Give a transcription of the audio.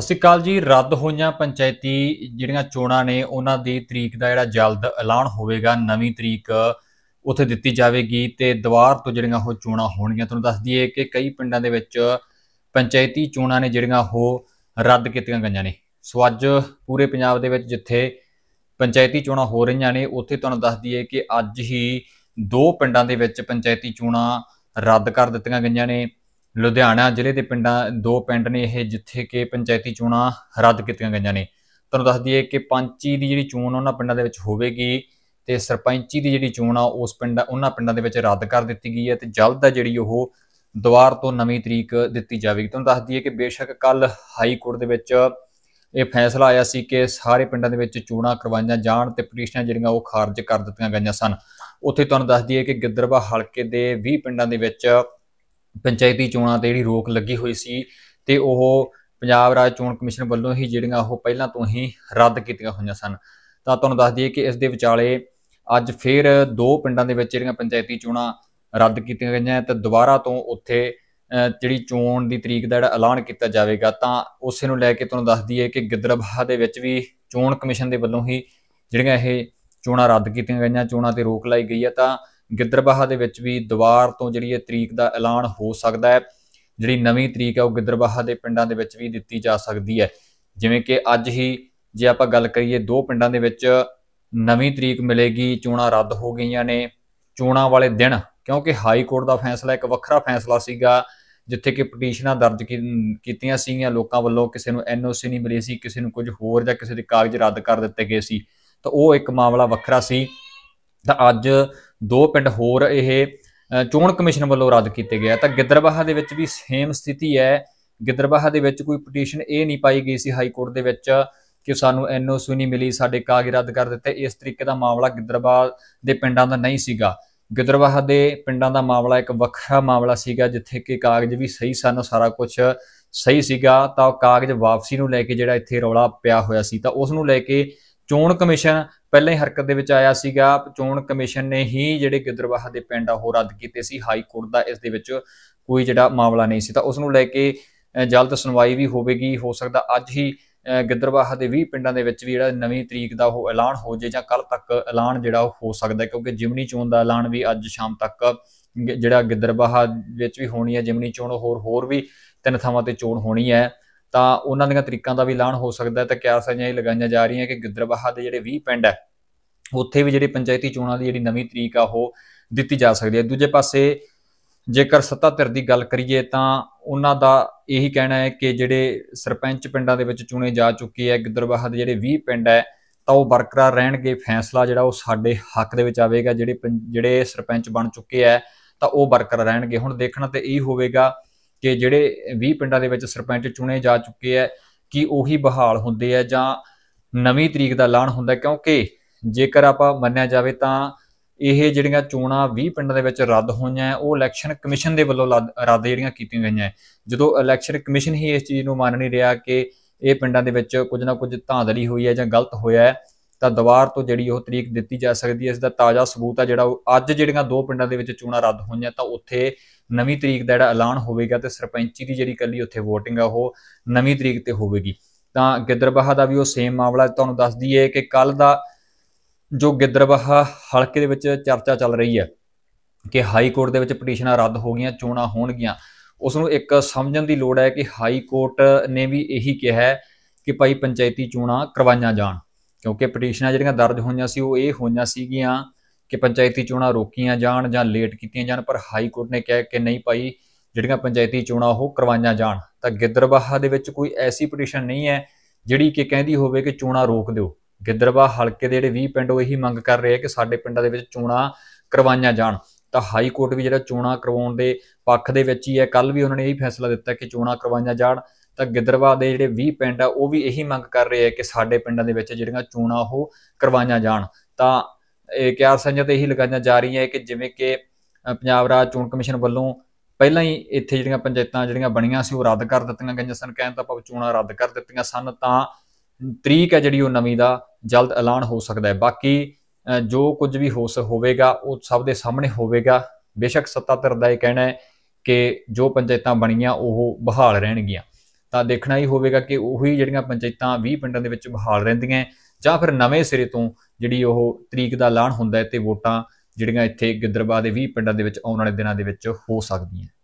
ਸਤਿ ਸ਼੍ਰੀ ਅਕਾਲ ਜੀ ਰੱਦ ਹੋਈਆਂ ਪੰਚਾਇਤੀ ਜਿਹੜੀਆਂ ਚੋਣਾਂ ਨੇ ਉਹਨਾਂ ਦੀ ਤਰੀਕ ਦਾ ਜਿਹੜਾ ਜਲਦ ਐਲਾਨ ਹੋਵੇਗਾ ਨਵੀਂ ਤਰੀਕ ਉਥੇ ਦਿੱਤੀ ਜਾਵੇਗੀ ਤੇ ਦਵਾਰ ਤੋਂ ਜਿਹੜੀਆਂ ਉਹ ਚੋਣਾਂ ਹੋਣਗੀਆਂ ਤੁਹਾਨੂੰ ਦੱਸ ਦਈਏ ਕਿ ਕਈ ਪਿੰਡਾਂ ਦੇ ਵਿੱਚ ਪੰਚਾਇਤੀ ਚੋਣਾਂ ਨੇ ਜਿਹੜੀਆਂ ਉਹ ਰੱਦ ਕੀਤੀਆਂ ਗਈਆਂ ਨੇ ਸੋ ਅੱਜ ਪੂਰੇ ਪੰਜਾਬ ਦੇ ਵਿੱਚ ਜਿੱਥੇ ਪੰਚਾਇਤੀ ਚੋਣਾਂ ਹੋ ਰਹੀਆਂ ਨੇ ਉੱਥੇ ਤੁਹਾਨੂੰ ਦੱਸ ਦਈਏ ਕਿ ਅੱਜ ਹੀ ਦੋ ਪਿੰਡਾਂ ਦੇ ਵਿੱਚ ਪੰਚਾਇਤੀ ਚੋਣਾਂ ਰੱਦ ਕਰ ਦਿੱਤੀਆਂ ਗਈਆਂ ਨੇ ਲੁਧਿਆਣਾ ਜ਼ਿਲ੍ਹੇ ਦੇ ਪਿੰਡਾਂ ਦੋ ਪਿੰਡ ਨੇ ਇਹ ਜਿੱਥੇ ਕਿ ਪੰਚਾਇਤੀ ਚੋਣਾਂ ਰੱਦ ਕੀਤੀਆਂ ਗਈਆਂ ਨੇ ਤੁਹਾਨੂੰ ਦੱਸ ਦਈਏ ਕਿ ਪੰਚੀ ਦੀ ਜਿਹੜੀ ਚੋਣ ਉਹਨਾਂ ਪਿੰਡਾਂ ਦੇ ਵਿੱਚ ਹੋਵੇਗੀ ਤੇ ਸਰਪੰਚੀ ਦੀ ਜਿਹੜੀ ਚੋਣ ਆ ਉਸ ਪਿੰਡ ਉਹਨਾਂ ਪਿੰਡਾਂ ਦੇ ਵਿੱਚ ਰੱਦ ਕਰ ਦਿੱਤੀ ਗਈ ਹੈ ਤੇ ਜਲਦ ਆ ਜਿਹੜੀ ਉਹ ਦੁਬਾਰ ਤੋਂ ਨਵੀਂ ਤਰੀਕ ਦਿੱਤੀ ਜਾਵੇਗੀ ਤੁਹਾਨੂੰ ਦੱਸ ਦਈਏ ਕਿ ਬੇਸ਼ੱਕ ਕੱਲ ਹਾਈ ਕੋਰਟ ਦੇ ਵਿੱਚ ਇਹ ਫੈਸਲਾ ਆਇਆ ਸੀ ਕਿ ਸਾਰੇ ਪਿੰਡਾਂ ਦੇ ਵਿੱਚ ਚੋਣਾਂ ਕਰਵਾਈਆਂ ਜਾਣ ਤੇ ਪਟੀਸ਼ਨਾਂ ਜਿਹੜੀਆਂ ਉਹ ਖਾਰਜ ਕਰ ਦਿੱਤੀਆਂ ਗਈਆਂ ਸਨ ਉੱਥੇ ਤੁਹਾਨੂੰ ਦੱਸ ਦਈਏ ਕਿ ਗਿੱਦਰਵਾ ਹਲਕੇ ਦੇ 20 ਪਿੰਡਾਂ ਦੇ ਵਿੱਚ ਪੰਚਾਇਤੀ ਚੋਣਾਂ ਤੇ ਜਿਹੜੀ ਰੋਕ ਲੱਗੀ ਹੋਈ ਸੀ ਤੇ ਉਹ ਪੰਜਾਬ ਰਾਜ ਚੋਣ ਕਮਿਸ਼ਨ ਵੱਲੋਂ ਹੀ ਜਿਹੜੀਆਂ ਉਹ ਪਹਿਲਾਂ ਤੋਂ ਹੀ ਰੱਦ ਕੀਤੀਆਂ ਹੋਈਆਂ ਸਨ ਤਾਂ ਤੁਹਾਨੂੰ ਦੱਸ ਦਈਏ ਕਿ ਇਸ ਦੇ ਵਿਚਾਲੇ ਅੱਜ ਫੇਰ ਦੋ ਪਿੰਡਾਂ ਦੇ ਵਿੱਚ ਜਿਹੜੀਆਂ ਪੰਚਾਇਤੀ ਚੋਣਾਂ ਰੱਦ ਕੀਤੀਆਂ ਗਈਆਂ ਤੇ ਦੁਬਾਰਾ ਤੋਂ ਉੱਥੇ ਜਿਹੜੀ ਚੋਣ ਦੀ ਤਰੀਕ ਦਾ ਜਿਹੜਾ ਐਲਾਨ ਕੀਤਾ ਜਾਵੇਗਾ ਤਾਂ ਉਸੇ ਨੂੰ ਲੈ ਕੇ ਤੁਹਾਨੂੰ ਦੱਸ ਦਈਏ ਕਿ ਗਿੱਦੜਬਾਹ ਦੇ ਵਿੱਚ ਵੀ ਚੋਣ ਕਮਿਸ਼ਨ ਦੇ ਵੱਲੋਂ ਹੀ ਜਿਹੜੀਆਂ ਇਹ ਚੋਣਾਂ ਰੱਦ ਕੀਤੀਆਂ ਗਈਆਂ ਚੋਣਾਂ ਤੇ ਰੋਕ ਲਾਈ ਗਈ ਹੈ ਤਾਂ ਗਿੱਦਰਬਾਹਾ ਦੇ ਵਿੱਚ ਵੀ ਦੁਬਾਰ ਤੋਂ ਜਿਹੜੀ ਇਹ ਤਰੀਕ ਦਾ ਐਲਾਨ ਹੋ ਸਕਦਾ ਹੈ ਜਿਹੜੀ ਨਵੀਂ ਤਰੀਕ ਹੈ ਉਹ ਗਿੱਦਰਬਾਹਾ ਦੇ ਪਿੰਡਾਂ ਦੇ ਵਿੱਚ ਵੀ ਦਿੱਤੀ ਜਾ ਸਕਦੀ ਹੈ ਜਿਵੇਂ ਕਿ ਅੱਜ ਹੀ ਜੇ ਆਪਾਂ ਗੱਲ ਕਰੀਏ ਦੋ ਪਿੰਡਾਂ ਦੇ ਵਿੱਚ ਨਵੀਂ ਤਰੀਕ ਮਿਲੇਗੀ ਚੋਣਾਂ ਰੱਦ ਹੋ ਗਈਆਂ ਨੇ ਚੋਣਾਂ ਵਾਲੇ ਦਿਨ ਕਿਉਂਕਿ ਹਾਈ ਕੋਰਟ ਦਾ ਫੈਸਲਾ ਇੱਕ ਵੱਖਰਾ ਫੈਸਲਾ ਸੀਗਾ ਜਿੱਥੇ ਕਿ ਪਟੀਸ਼ਨਾਂ ਦਰਜ ਕੀਤੀਆਂ ਸੀਗੀਆਂ ਲੋਕਾਂ ਵੱਲੋਂ ਕਿਸੇ ਨੂੰ ਐਨਓਸੀ ਨਹੀਂ ਮਿਲੀ ਸੀ ਕਿਸੇ ਨੂੰ ਕੁਝ ਹੋਰ ਜਾਂ ਕਿਸੇ ਦੇ ਕਾਗਜ਼ ਰੱਦ ਕਰ ਦਿੱਤੇ ਗਏ ਸੀ ਤਾਂ ਉਹ ਇੱਕ ਮਾਮਲਾ ਵੱਖਰਾ ਸੀ ਤਾਂ ਅੱਜ ਦੋ ਪਿੰਡ ਹੋਰ ਇਹ ਚੋਣ ਕਮਿਸ਼ਨ ਵੱਲੋਂ ਰੱਦ ਕੀਤੇ ਗਏ ਤਾਂ ਗਿੱਦਰਬਾਹਾ ਦੇ ਵਿੱਚ ਵੀ ਸੇਮ ਸਥਿਤੀ ਹੈ ਗਿੱਦਰਬਾਹਾ ਦੇ ਵਿੱਚ ਕੋਈ ਪਟੀਸ਼ਨ ਇਹ ਨਹੀਂ ਪਾਈ ਗਈ ਸੀ ਹਾਈ ਕੋਰਟ ਦੇ ਵਿੱਚ ਕਿ ਸਾਨੂੰ ਐਨਓਸੀ ਨਹੀਂ ਮਿਲੀ ਸਾਡੇ ਕਾਗਜ਼ ਰੱਦ ਕਰ ਦਿੱਤੇ ਇਸ ਤਰੀਕੇ ਦਾ ਮਾਮਲਾ ਗਿੱਦਰਬਾਹ ਦੇ ਪਿੰਡਾਂ ਦਾ ਨਹੀਂ ਸੀਗਾ ਗਿੱਦਰਬਾਹਾ ਦੇ ਪਿੰਡਾਂ ਦਾ ਮਾਮਲਾ ਇੱਕ ਵੱਖਰਾ ਮਾਮਲਾ ਸੀਗਾ ਜਿੱਥੇ ਕਿ ਕਾਗਜ਼ ਵੀ ਸਹੀ ਸਨ ਸਾਰਾ ਕੁਝ ਸਹੀ ਸੀਗਾ ਤਾਂ ਕਾਗਜ਼ ਵਾਪਸੀ ਨੂੰ ਲੈ ਕੇ ਜਿਹੜਾ ਇੱਥੇ ਰੌਲਾ ਪਿਆ ਹੋਇਆ ਸੀ ਤਾਂ ਉਸ ਨੂੰ ਲੈ ਕੇ ਚੋਣ ਕਮਿਸ਼ਨ ਪਹਿਲਾਂ ਹੀ ਹਰਕਤ ਦੇ ਵਿੱਚ ਆਇਆ ਸੀਗਾ ਚੋਣ ਕਮਿਸ਼ਨ ਨੇ ਹੀ ਜਿਹੜੇ ਗਿੱਦਰਵਾਹ ਦੇ ਪਿੰਡ ਆ ਉਹ ਰੱਦ ਕੀਤੇ ਸੀ ਹਾਈ ਕੋਰਟ ਦਾ ਇਸ ਦੇ ਵਿੱਚ ਕੋਈ ਜਿਹੜਾ ਮਾਮਲਾ ਨਹੀਂ ਸੀ ਤਾਂ ਉਸ ਨੂੰ ਲੈ ਕੇ ਜਲਦ ਸੁਣਵਾਈ ਵੀ ਹੋਵੇਗੀ ਹੋ ਸਕਦਾ ਅੱਜ ਹੀ ਗਿੱਦਰਵਾਹ ਦੇ 20 ਪਿੰਡਾਂ ਦੇ ਵਿੱਚ ਵੀ ਜਿਹੜਾ ਨਵੀਂ ਤਰੀਕ ਦਾ ਉਹ ਐਲਾਨ ਹੋ ਜੇ ਜਾਂ ਕੱਲ ਤੱਕ ਐਲਾਨ ਜਿਹੜਾ ਉਹ ਹੋ ਸਕਦਾ ਕਿਉਂਕਿ ਜਿਮਨੀ ਚੋਣ ਦਾ ਐਲਾਨ ਵੀ ਅੱਜ ਸ਼ਾਮ ਤੱਕ ਜਿਹੜਾ ਗਿੱਦਰਵਾਹ ਵਿੱਚ ਵੀ ਹੋਣੀ ਹੈ ਜਿਮਨੀ ਚੋਣ ਹੋਰ ਹੋਰ ਵੀ ਤਿੰਨ ਥਾਵਾਂ ਤੇ ਚੋਣ ਹੋਣੀ ਹੈ ਤਾਂ ਉਹਨਾਂ ਦੀਆਂ ਤਰੀਕਾਂ ਦਾ ਵੀ ਐਲਾਨ ਹੋ ਸਕਦਾ ਹੈ ਤਾਂ ਕਿਆਸ ਅਜਾਂ ਇਹ ਲਗਾਈਆਂ ਜਾ ਰਹੀਆਂ ਕਿ ਗਿੱਦਰਬਾਹਾ ਦੇ ਜਿਹੜੇ 20 ਪਿੰਡ ਹੈ ਉੱਥੇ ਵੀ ਜਿਹੜੀ ਪੰਚਾਇਤੀ ਚੋਣਾਂ ਦੀ ਜਿਹੜੀ ਨਵੀਂ ਤਰੀਕ ਆ ਉਹ ਦਿੱਤੀ ਜਾ ਸਕਦੀ ਹੈ ਦੂਜੇ ਪਾਸੇ ਜੇਕਰ ਸੱਤਾ ਧਿਰ ਦੀ ਗੱਲ ਕਰੀਏ ਤਾਂ ਉਹਨਾਂ ਦਾ ਇਹੀ ਕਹਿਣਾ ਹੈ ਕਿ ਜਿਹੜੇ ਸਰਪੰਚ ਪਿੰਡਾਂ ਦੇ ਵਿੱਚ ਚੁਣੇ ਜਾ ਚੁੱਕੇ ਹੈ ਗਿੱਦਰਬਾਹਾ ਦੇ ਜਿਹੜੇ 20 ਪਿੰਡ ਹੈ ਤਾਂ ਉਹ ਬਰਕਰਾਰ ਰਹਿਣਗੇ ਫੈਸਲਾ ਜਿਹੜਾ ਉਹ ਸਾਡੇ ਹੱਕ ਦੇ ਵਿੱਚ ਆਵੇਗਾ ਜਿਹੜੇ ਜਿਹੜੇ ਸਰਪੰਚ ਬਣ ਚੁੱਕੇ ਹੈ ਤਾਂ ਉਹ ਬਰਕਰਾਰ ਰਹਿਣਗੇ ਹੁਣ ਦੇਖਣਾ ਤੇ ਇਹ ਹੋਵੇਗਾ ਕਿ ਜਿਹੜੇ 20 ਪਿੰਡਾਂ ਦੇ ਵਿੱਚ ਸਰਪੰਚ ਚੁਣੇ ਜਾ ਚੁੱਕੇ ਐ ਕਿ ਉਹੀ ਬਹਾਲ ਹੁੰਦੇ ਆ ਜਾਂ ਨਵੀਂ ਤਰੀਕ ਦਾ ਐਲਾਨ ਹੁੰਦਾ ਕਿਉਂਕਿ ਜੇਕਰ ਆਪਾਂ ਮੰਨਿਆ ਜਾਵੇ ਤਾਂ ਇਹ ਜਿਹੜੀਆਂ ਚੋਣਾਂ 20 ਪਿੰਡਾਂ ਦੇ ਵਿੱਚ ਰੱਦ ਹੋਈਆਂ ਉਹ ਇਲੈਕਸ਼ਨ ਕਮਿਸ਼ਨ ਦੇ ਵੱਲੋਂ ਰੱਦ ਜਿਹੜੀਆਂ ਕੀਤੀਆਂ ਗਈਆਂ ਜਦੋਂ ਇਲੈਕਸ਼ਨ ਕਮਿਸ਼ਨ ਹੀ ਇਸ ਚੀਜ਼ ਨੂੰ ਮੰਨ ਨਹੀਂ ਰਿਹਾ ਕਿ ਇਹ ਪਿੰਡਾਂ ਦੇ ਵਿੱਚ ਕੁਝ ਨਾ ਕੁਝ ਧਾਂਦਲੀ ਹੋਈ ਹੈ ਜਾਂ ਗਲਤ ਹੋਇਆ ਹੈ ਤਾਂ ਦਵਾਰ ਤੋਂ ਜਿਹੜੀ ਉਹ ਤਰੀਕ ਦਿੱਤੀ ਜਾ ਸਕਦੀ ਹੈ ਇਸ ਦਾ ਤਾਜ਼ਾ ਸਬੂਤ ਆ ਜਿਹੜਾ ਉਹ ਅੱਜ ਜਿਹੜੀਆਂ ਦੋ ਪਿੰਡਾਂ ਦੇ ਵਿੱਚ ਚੋਣਾਂ ਰੱਦ ਹੋਈਆਂ ਤਾਂ ਉੱਥੇ ਨਵੀਂ ਤਰੀਕ ਦਾ ਜਿਹੜਾ ਐਲਾਨ ਹੋਵੇਗਾ ਤੇ ਸਰਪੰਚੀ ਦੀ ਜਿਹੜੀ ਕੱਲੀ ਉੱਥੇ VOTING ਆ ਉਹ ਨਵੀਂ ਤਰੀਕ ਤੇ ਹੋਵੇਗੀ ਤਾਂ ਗਿੱਦਰਬਾਹਾ ਦਾ ਵੀ ਉਹ ਸੇਮ ਮਾਮਲਾ ਤੁਹਾਨੂੰ ਦੱਸ ਦਈਏ ਕਿ ਕੱਲ ਦਾ ਜੋ ਗਿੱਦਰਬਾਹਾ ਹਲਕੇ ਦੇ ਵਿੱਚ ਚਰਚਾ ਚੱਲ ਰਹੀ ਹੈ ਕਿ ਹਾਈ ਕੋਰਟ ਦੇ ਵਿੱਚ ਪਟੀਸ਼ਨਾਂ ਰੱਦ ਹੋ ਗਈਆਂ ਚੋਣਾਂ ਹੋਣਗੀਆਂ ਉਸ ਨੂੰ ਇੱਕ ਸਮਝਣ ਦੀ ਲੋੜ ਹੈ ਕਿ ਹਾਈ ਕੋਰਟ ਨੇ ਵੀ ਇਹੀ ਕਿਹਾ ਹੈ ਕਿ ਭਾਈ ਪੰਚਾਇਤੀ ਚੋਣਾਂ ਕਰਵਾਈਆਂ ਜਾਣ ਕਿਉਂਕਿ ਪਟੀਸ਼ਨਾਂ ਜਿਹੜੀਆਂ ਦਰਜ ਹੋਈਆਂ ਸੀ ਉਹ ਇਹ ਹੋਈਆਂ ਸੀਗੀਆਂ ਕਿ ਪੰਚਾਇਤੀ ਚੋਣਾਂ ਰੋਕੀਆਂ ਜਾਣ ਜਾਂ ਲੇਟ ਕੀਤੀਆਂ ਜਾਣ ਪਰ ਹਾਈ ਕੋਰਟ ਨੇ ਕਿਹਾ ਕਿ ਨਹੀਂ ਭਾਈ ਜਿਹੜੀਆਂ ਪੰਚਾਇਤੀ ਚੋਣਾਂ ਉਹ ਕਰਵਾਈਆਂ ਜਾਣ ਤਾਂ ਗਿੱਦਰਬਾਹਾ ਦੇ ਵਿੱਚ ਕੋਈ ਐਸੀ ਪਟੀਸ਼ਨ ਨਹੀਂ ਹੈ ਜਿਹੜੀ ਕਿ ਕਹਿੰਦੀ ਹੋਵੇ ਕਿ ਚੋਣਾਂ ਰੋਕ ਦਿਓ ਗਿੱਦਰਬਾਹ ਹਲਕੇ ਦੇ ਜਿਹੜੇ 20 ਪਿੰਡ ਉਹ ਇਹੀ ਮੰਗ ਕਰ ਰਹੇ ਆ ਕਿ ਸਾਡੇ ਪਿੰਡਾਂ ਦੇ ਵਿੱਚ ਚੋਣਾਂ ਕਰਵਾਈਆਂ ਜਾਣ ਤਾਂ ਹਾਈ ਕੋਰਟ ਵੀ ਜਿਹੜਾ ਚੋਣਾਂ ਕਰਵਾਉਣ ਦੇ ਪੱਖ ਦੇ ਵਿੱਚ ਹੀ ਹੈ ਕੱਲ ਵੀ ਉਹਨਾਂ ਨੇ ਇਹੀ ਫੈਸਲਾ ਦਿੱਤਾ ਕਿ ਚੋਣਾਂ ਕਰਵਾਈਆਂ ਜਾਣ ਤਾਂ ਗਿੱਦਰਵਾ ਦੇ ਜਿਹੜੇ 20 ਪਿੰਡ ਆ ਉਹ ਵੀ ਇਹੀ ਮੰਗ ਕਰ ਰਹੇ ਆ ਕਿ ਸਾਡੇ ਪਿੰਡਾਂ ਦੇ ਵਿੱਚ ਜਿਹੜੀਆਂ ਚੋਣਾਂ ਉਹ ਕਰਵਾਈਆਂ ਜਾਣ ਤਾਂ ਇਹ ਕਿਆਰ ਸੰਜਾ ਤੇ ਇਹੀ ਲਗਾਈਆਂ ਜਾ ਰਹੀਆਂ ਹੈ ਕਿ ਜਿਵੇਂ ਕਿ ਪੰਜਾਬ ਰਾਜ ਚੋਣ ਕਮਿਸ਼ਨ ਵੱਲੋਂ ਪਹਿਲਾਂ ਹੀ ਇੱਥੇ ਜਿਹੜੀਆਂ ਪੰਚਾਇਤਾਂ ਜਿਹੜੀਆਂ ਬਣੀਆਂ ਸੀ ਉਹ ਰੱਦ ਕਰ ਦਿੱਤੀਆਂ ਗਈਆਂ ਸਨ ਕਹਿਣ ਤਾਂ ਆਪਾਂ ਚੋਣਾਂ ਰੱਦ ਕਰ ਦਿੱਤੀਆਂ ਸਨ ਤਾਂ ਤਰੀਕ ਹੈ ਜਿਹੜੀ ਉਹ ਨਵੀਂ ਦਾ ਜਲਦ ਐਲਾਨ ਹੋ ਸਕਦਾ ਹੈ ਬਾਕੀ ਜੋ ਕੁਝ ਵੀ ਹੋ ਸ ਹੋਵੇਗਾ ਉਹ ਸਭ ਦੇ ਸਾਹਮਣੇ ਹੋਵੇਗਾ ਬੇਸ਼ੱਕ ਸੱਤਾ ਧਿਰ ਦਾ ਇਹ ਕਹਿਣਾ ਹੈ ਕਿ ਜੋ ਪੰਚਾਇਤਾਂ ਬਣੀਆਂ ਉਹ ਬਹਾਲ ਰਹਿਣਗੀਆਂ ਤਾਂ ਦੇਖਣਾ ਹੀ ਹੋਵੇਗਾ ਕਿ ਉਹੀ ਜਿਹੜੀਆਂ ਪੰਚਾਇਤਾਂ 20 ਪਿੰਡਾਂ ਦੇ ਵਿੱਚ ਬਹਾਲ ਰਹਿੰਦੀਆਂ ਜਾਂ ਫਿਰ ਨਵੇਂ ਸਿਰੇ ਤੋਂ ਜਿਹੜੀ ਉਹ ਤਰੀਕ ਦਾ ਐਲਾਨ ਹੁੰਦਾ ਹੈ ਤੇ ਵੋਟਾਂ ਜਿਹੜੀਆਂ ਇੱਥੇ ਗਿੱਦਰਬਾ ਦੇ 20 ਪਿੰਡਾਂ ਦੇ ਵਿੱਚ ਆਉਣ ਵਾਲੇ ਦਿਨਾਂ ਦੇ ਵਿੱਚ ਹੋ ਸਕਦੀਆਂ